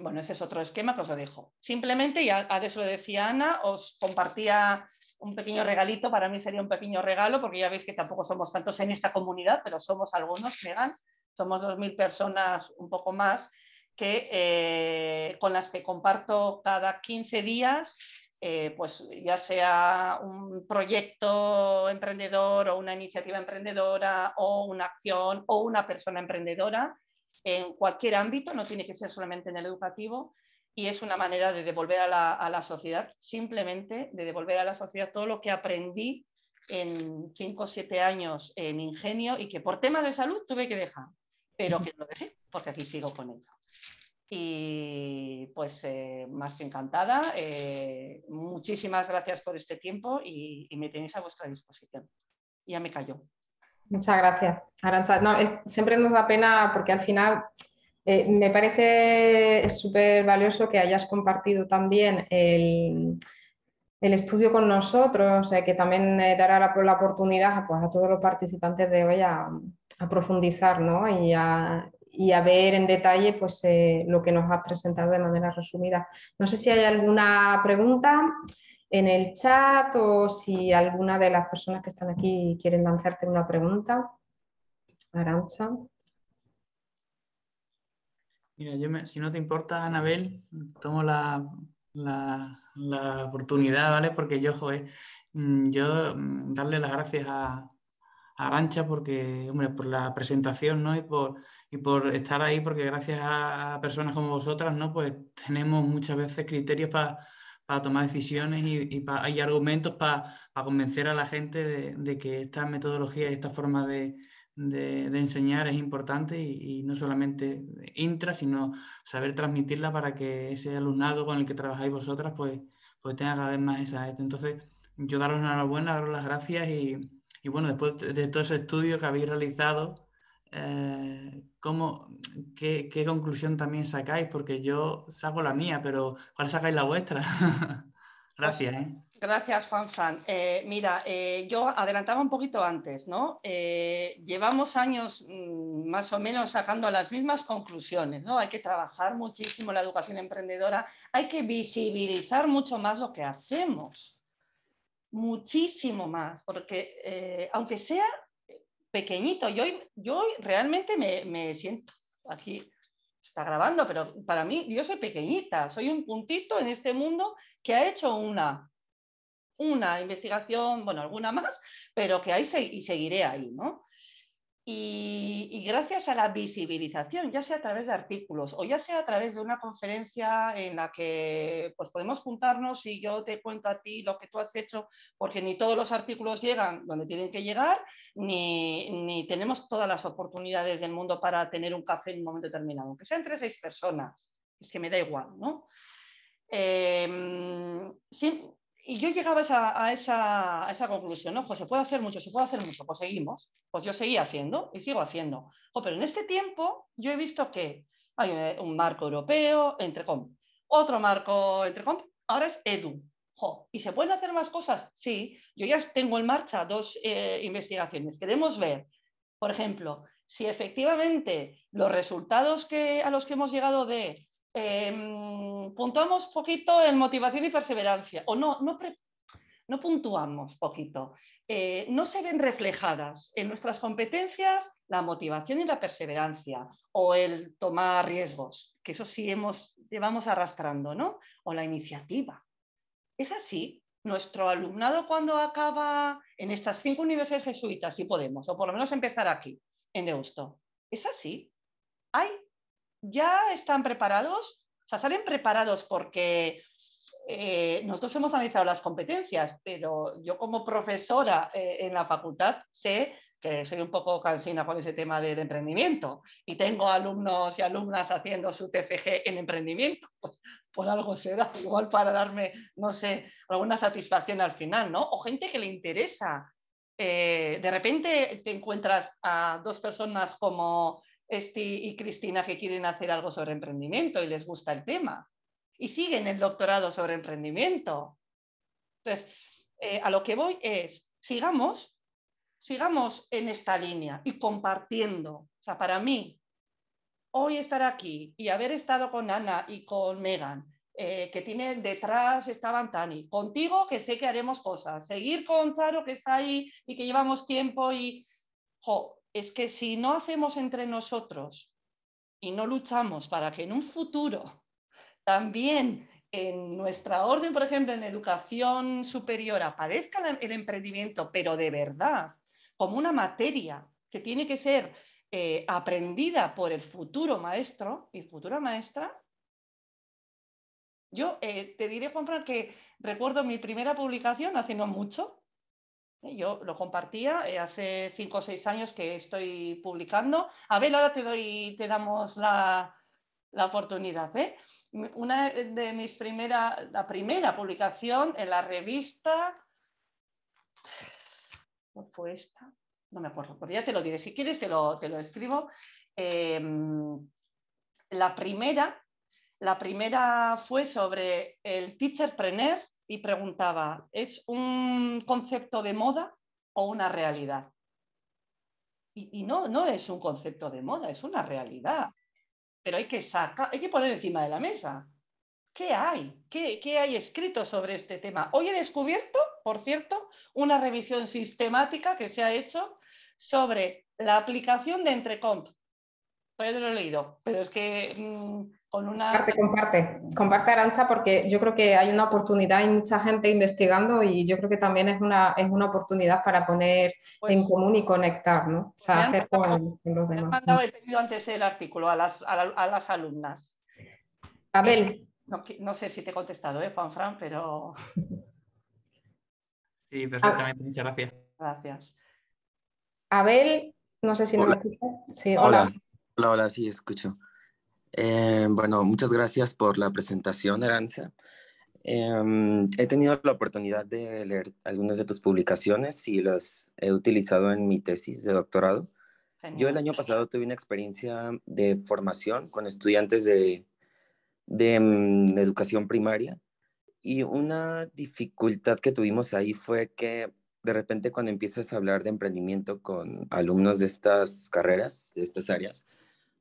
Bueno, ese es otro esquema que os lo dejo. Simplemente, y eso lo decía Ana, os compartía un pequeño regalito, para mí sería un pequeño regalo, porque ya veis que tampoco somos tantos en esta comunidad, pero somos algunos, Megan, somos 2.000 personas, un poco más, que, eh, con las que comparto cada 15 días, eh, pues ya sea un proyecto emprendedor o una iniciativa emprendedora o una acción o una persona emprendedora en cualquier ámbito, no tiene que ser solamente en el educativo, y es una manera de devolver a la, sociedad, simplemente de devolver a la sociedad todo lo que aprendí en 5 o 7 años en ingenio y que por tema de salud tuve que dejar, pero que lo dejé porque aquí sigo con ello. Y pues eh, más que encantada, eh, muchísimas gracias por este tiempo y, me tenéis a vuestra disposición. Ya me cayó. Muchas gracias, Arancha. siempre nos da pena porque al final eh, me parece súper valioso que hayas compartido también el, estudio con nosotros, eh, que también eh, dará la, oportunidad pues, a todos los participantes de hoy a, profundizar y, a, ver en detalle pues, lo que nos has presentado de manera resumida. No sé si hay alguna pregunta en el chat o si alguna de las personas que están aquí quieren lanzarte una pregunta. Arancha si no te importa, Anabel, tomo la, oportunidad, ¿vale? Porque yo, joder, mm, yo mm, darle las gracias a, a Arancha porque, por la presentación, Y por, estar ahí, porque gracias a personas como vosotras, ¿no? Pues tenemos muchas veces criterios para tomar decisiones y, hay argumentos para convencer a la gente de, que esta metodología y esta forma de, de, enseñar es importante y, no solamente intra, sino saber transmitirla para que ese alumnado con el que trabajáis vosotras pues, pues tenga cada vez más esa. Este. Entonces, yo daros enhorabuena, daros las gracias y, bueno, después de todo ese estudio que habéis realizado, eh, ¿cómo, qué, conclusión también sacáis? Porque yo saco la mía, pero ¿cuál sacáis la vuestra? Pues gracias. ¿eh? Gracias, Juan eh, mira, eh, yo adelantaba un poquito antes, ¿no? Eh, llevamos años mm, más o menos sacando las mismas conclusiones, ¿no? Hay que trabajar muchísimo la educación emprendedora, hay que visibilizar mucho más lo que hacemos, muchísimo más, porque aunque sea pequeñito, yo, yo realmente me, me siento aquí está grabando, pero para mí yo soy pequeñita, soy un puntito en este mundo que ha hecho una una investigación, bueno, alguna más, pero que ahí y seguiré ahí, ¿no? Y, gracias a la visibilización, ya sea a través de artículos o ya sea a través de una conferencia en la que pues, podemos juntarnos y yo te cuento a ti lo que tú has hecho, porque ni todos los artículos llegan donde tienen que llegar, ni, tenemos todas las oportunidades del mundo para tener un café en un momento determinado, aunque sean entre seis personas, es que me da igual, ¿no? Em, sí, y yo llegaba a esa, a, esa, conclusión, ¿no? Pues se puede hacer mucho, se puede hacer mucho, pues seguimos. Pues yo seguía haciendo y sigo haciendo. pero en este tiempo yo he visto que hay un, marco europeo, entre comp, otro marco entre comp, ahora es EDU. ¿Y se pueden hacer más cosas? Sí, yo ya tengo en marcha dos eh, investigaciones. Queremos ver, por ejemplo, si efectivamente los resultados que, a los que hemos llegado de Em, puntuamos poquito en motivación y perseverancia, o no, no, no puntuamos poquito. Eh, no se ven reflejadas en nuestras competencias la motivación y la perseverancia, o el tomar riesgos, que eso sí hemos, llevamos arrastrando, ¿no? O la iniciativa. Es así, nuestro alumnado cuando acaba en estas cinco universidades jesuitas, si podemos, o por lo menos empezar aquí, en Deusto. ¿Es así? ¿Hay ya están preparados, o sea, salen preparados porque eh, nosotros hemos analizado las competencias, pero yo como profesora eh, en la facultad sé que soy un poco cansina con ese tema del emprendimiento y tengo alumnos y alumnas haciendo su TFG en emprendimiento, por algo será, igual para darme, no sé, alguna satisfacción al final, ¿no? O gente que le interesa. Eh, de repente te encuentras a dos personas como este y Cristina que quieren hacer algo sobre emprendimiento y les gusta el tema. Y siguen el doctorado sobre emprendimiento. Entonces, eh, a lo que voy es, sigamos, sigamos en esta línea y compartiendo. O sea, para mí, hoy estar aquí y haber estado con Ana y con Megan, eh, que tiene detrás estaban Tani, contigo que sé que haremos cosas, seguir con Charo que está ahí y que llevamos tiempo y... Jo, es que si no hacemos entre nosotros y no luchamos para que en un futuro también en nuestra orden, por ejemplo, en educación superior, aparezca el emprendimiento, pero de verdad, como una materia que tiene que ser eh, aprendida por el futuro maestro y futura maestra, yo eh, te diré, Juanfran, que recuerdo mi primera publicación hace no mucho, yo lo compartía eh, hace cinco o seis años que estoy publicando. a ver ahora te doy, te damos la, oportunidad. ¿eh? Una de mis primeras, la primera publicación en la revista, fue esta? No me acuerdo, pero ya te lo diré. Si quieres te lo, te lo escribo. Em, la primera, la primera fue sobre el teacherpreneur y preguntaba, ¿es un concepto de moda o una realidad? Y, no, no es un concepto de moda, es una realidad. Pero hay que sacar, hay que poner encima de la mesa. ¿Qué hay? ¿Qué, hay escrito sobre este tema? Hoy he descubierto, por cierto, una revisión sistemática que se ha hecho sobre la aplicación de Entrecomp. Pedro, lo he leído, pero es que mm, Comparte, comparte, comparte Arancha porque yo creo que hay una oportunidad, hay mucha gente investigando y yo creo que también es una, es una oportunidad para poner pues en común y conectar, ¿no? O sea, hacer con, los demás. Me han mandado, he pedido antes el artículo a las, alumnas. Abel. Eh, no, sé si te he contestado, ¿eh, Juanfran? Pero... Sí, perfectamente, muchas gracias. Gracias. Abel, no sé si hola. escuchas. Sí, hola. Hola, hola, sí, escucho. Eh, bueno, muchas gracias por la presentación, Aranza. Em, he tenido la oportunidad de leer algunas de tus publicaciones y las he utilizado en mi tesis de doctorado. Yo el año pasado tuve una experiencia de formación con estudiantes de mm, educación primaria y una dificultad que tuvimos ahí fue que de repente cuando empiezas a hablar de emprendimiento con alumnos de estas carreras, de estas áreas,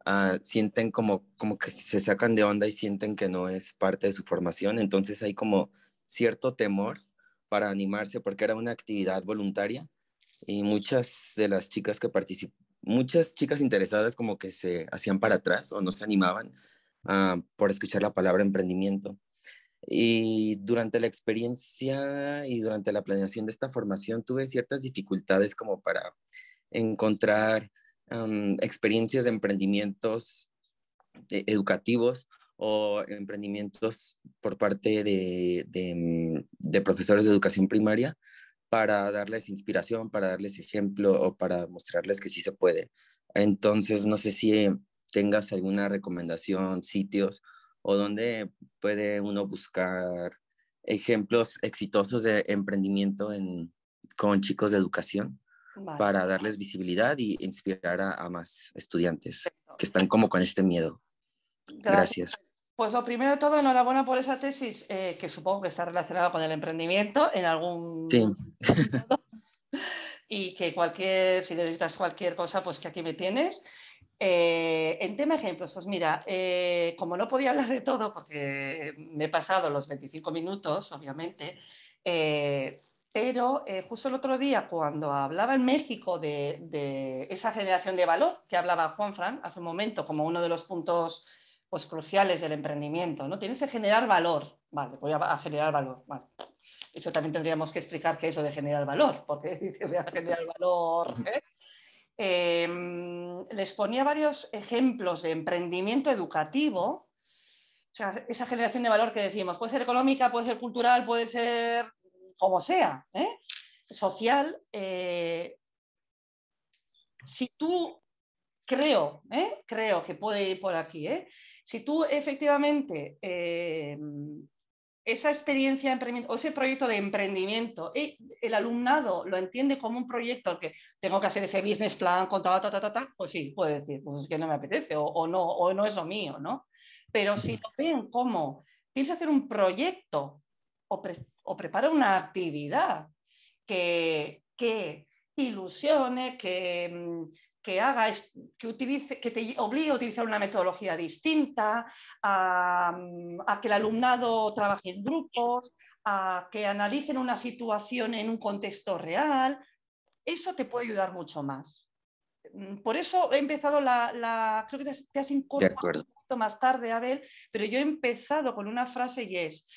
Ah, sienten como, como que se sacan de onda y sienten que no es parte de su formación. Entonces hay como cierto temor para animarse porque era una actividad voluntaria y muchas de las chicas que participaron, muchas chicas interesadas como que se hacían para atrás o no se animaban ah, por escuchar la palabra emprendimiento. Y durante la experiencia y durante la planeación de esta formación tuve ciertas dificultades como para encontrar Em, experiencias de emprendimientos eh, educativos o emprendimientos por parte em, de, profesores de educación primaria para darles inspiración, para darles ejemplo o para mostrarles que sí se puede. Entonces, no sé si tengas alguna recomendación, sitios o dónde puede uno buscar ejemplos exitosos de emprendimiento con chicos de educación para darles visibilidad y inspirar a, más estudiantes que están como con este miedo. Gracias. Pues lo primero de todo, enhorabuena por esa tesis, eh, que supongo que está relacionada con el emprendimiento en algún... Sí. y que cualquier, si necesitas cualquier cosa, pues que aquí me tienes. Eh, en tema ejemplos, pues mira, eh, como no podía hablar de todo porque me he pasado los 25 minutos, obviamente, eh, pero eh, justo el otro día, cuando hablaba en México de, esa generación de valor que hablaba Juanfran hace un momento, como uno de los puntos pues, cruciales del emprendimiento, ¿no? Tienes que generar valor. Vale, voy a, generar valor. De hecho, también tendríamos que explicar qué es eso de generar valor, porque voy a generar valor. ¿eh? Em, les ponía varios ejemplos de emprendimiento educativo esa generación de valor que decimos, puede ser económica, puede ser cultural, puede ser como sea, ¿eh? social, eh, si tú creo, ¿eh? creo que puede ir por aquí, ¿eh? si tú efectivamente eh, esa experiencia o ese proyecto de emprendimiento, el alumnado lo entiende como un proyecto que tengo que hacer ese business plan con ta, ta, ta, ta, ta pues sí, puede decir, pues es que no me apetece o, no, o no es lo mío, ¿no? Pero si lo ven como tienes que hacer un proyecto o, prepara una actividad que, ilusione, que, mm, haga, que, utilice, que te obligue a utilizar una metodología distinta, mm, a, que el alumnado trabaje en grupos, a que analicen una situación en un contexto real, eso te puede ayudar mucho más. Mm, por eso he empezado la, la creo que te has incorporado un poquito más tarde, Abel, pero yo he empezado con una frase y es,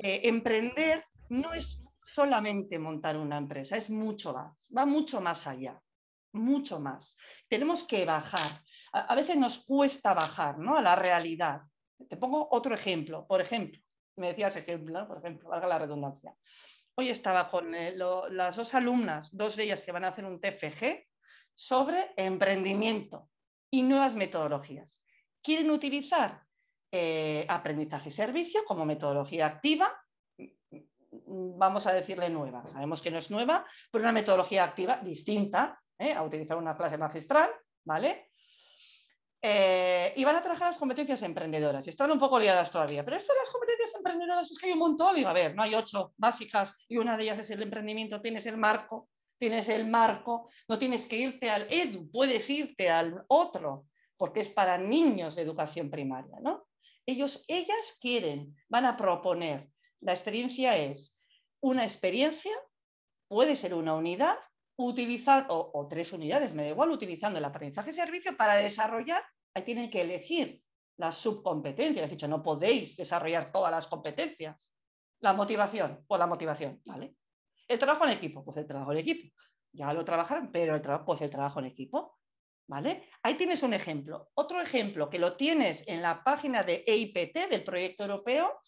eh, emprender no es solamente montar una empresa, es mucho más, va mucho más allá, mucho más. Tenemos que bajar. A, veces nos cuesta bajar ¿no? a la realidad. Te pongo otro ejemplo, por ejemplo, me decías ejemplo, por ejemplo, valga la redundancia. Hoy estaba con eh, las dos alumnas, dos de ellas que van a hacer un TFG sobre emprendimiento y nuevas metodologías. ¿Quieren utilizar eh, aprendizaje y servicio como metodología activa, vamos a decirle nueva, sabemos que no es nueva, pero una metodología activa distinta ¿eh? a utilizar una clase magistral, ¿vale? Eh, y van a trabajar las competencias emprendedoras. están un poco liadas todavía, pero estas las competencias emprendedoras es que hay un montón, y a ver, no hay ocho básicas y una de ellas es el emprendimiento, tienes el marco, tienes el marco, no tienes que irte al EDU, puedes irte al otro, porque es para niños de educación primaria, ¿no? Ellos, ellas quieren, van a proponer. La experiencia es una experiencia, puede ser una unidad, utilizar, o, tres unidades, me da igual, utilizando el aprendizaje servicio para desarrollar, ahí tienen que elegir las subcompetencias. He dicho, no podéis desarrollar todas las competencias. La motivación, o la motivación, ¿vale? El trabajo en equipo, pues el trabajo en equipo. Ya lo trabajaron, pero el trabajo, pues el trabajo en equipo. ¿Vale? Ahí tienes un ejemplo. Otro ejemplo que lo tienes en la página de EIPT, del proyecto europeo,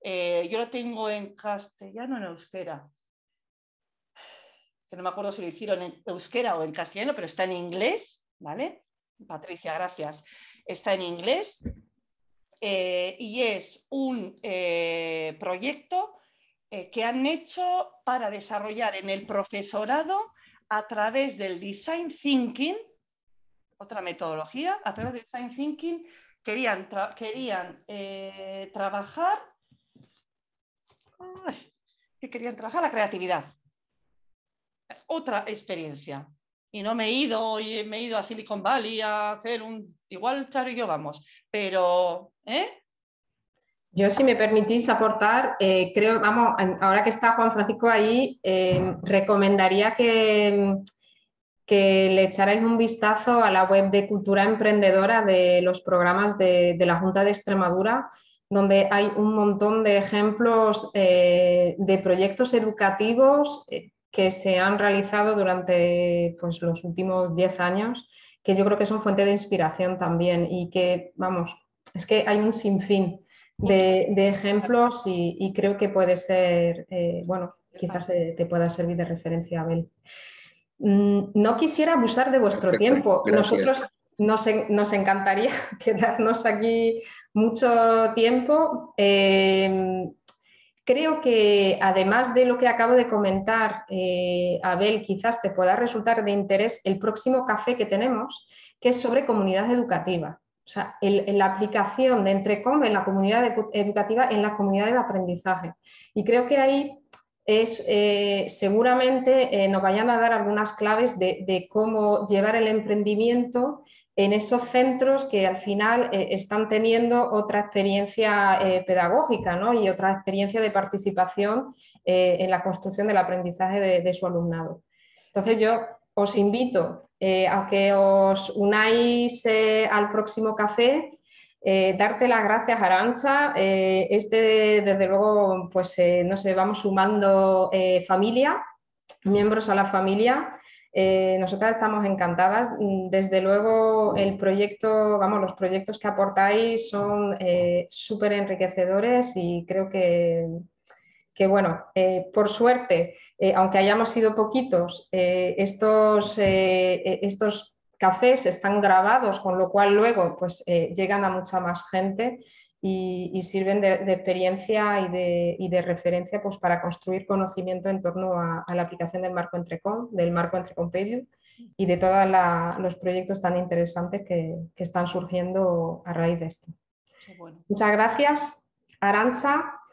eh, yo lo tengo en castellano en euskera. no me acuerdo si lo hicieron en euskera o en castellano, pero está en inglés, ¿vale? Patricia, gracias. Está en inglés eh, y es un eh, proyecto que han hecho para desarrollar en el profesorado a través del design thinking otra metodología, a través de Design Thinking, querían, querían eh, trabajar, querían trabajar la creatividad. Otra experiencia. Y no me he ido, y me he ido a Silicon Valley a hacer un. Igual Charo y yo vamos, pero. ¿eh? Yo, si me permitís aportar, eh, creo, vamos, ahora que está Juan Francisco ahí, recomendaría que que le echarais un vistazo a la web de Cultura Emprendedora de los programas de, la Junta de Extremadura, donde hay un montón de ejemplos eh, de proyectos educativos eh, que se han realizado durante pues, los últimos 10 años, que yo creo que son fuente de inspiración también y que, vamos, es que hay un sinfín de, ejemplos y, creo que puede ser, eh, bueno, quizás te pueda servir de referencia, Abel. Mm, no quisiera abusar de vuestro tiempo. Nosotros nos, encantaría quedarnos aquí mucho tiempo. Em, creo que además de lo que acabo de comentar, eh, Abel, quizás te pueda resultar de interés el próximo café que tenemos, que es sobre comunidad educativa. O sea, la aplicación de Entrecom en la comunidad educativa, en la comunidad de aprendizaje. Y creo que ahí es eh, seguramente eh, nos vayan a dar algunas claves de, cómo llevar el emprendimiento en esos centros que al final eh, están teniendo otra experiencia pedagógica ¿no? y otra experiencia de participación en la construcción del aprendizaje de, su alumnado. Entonces yo os invito a que os unáis al próximo café eh, darte las gracias, Arancha. Eh, este, desde luego, pues eh, no sé, vamos sumando familia, miembros a la familia. nosotras estamos encantadas. Desde luego, el proyecto, vamos, los proyectos que aportáis son súper enriquecedores y creo que, bueno, por suerte, aunque hayamos sido poquitos, estos, estos cafés están grabados, con lo cual luego pues, eh, llegan a mucha más gente y, sirven de, experiencia y de, referencia pues, para construir conocimiento en torno a, la aplicación del marco Entrecom, del marco entrecompedio y de todos los proyectos tan interesantes que, están surgiendo a raíz de esto. Muchas gracias, Arancha,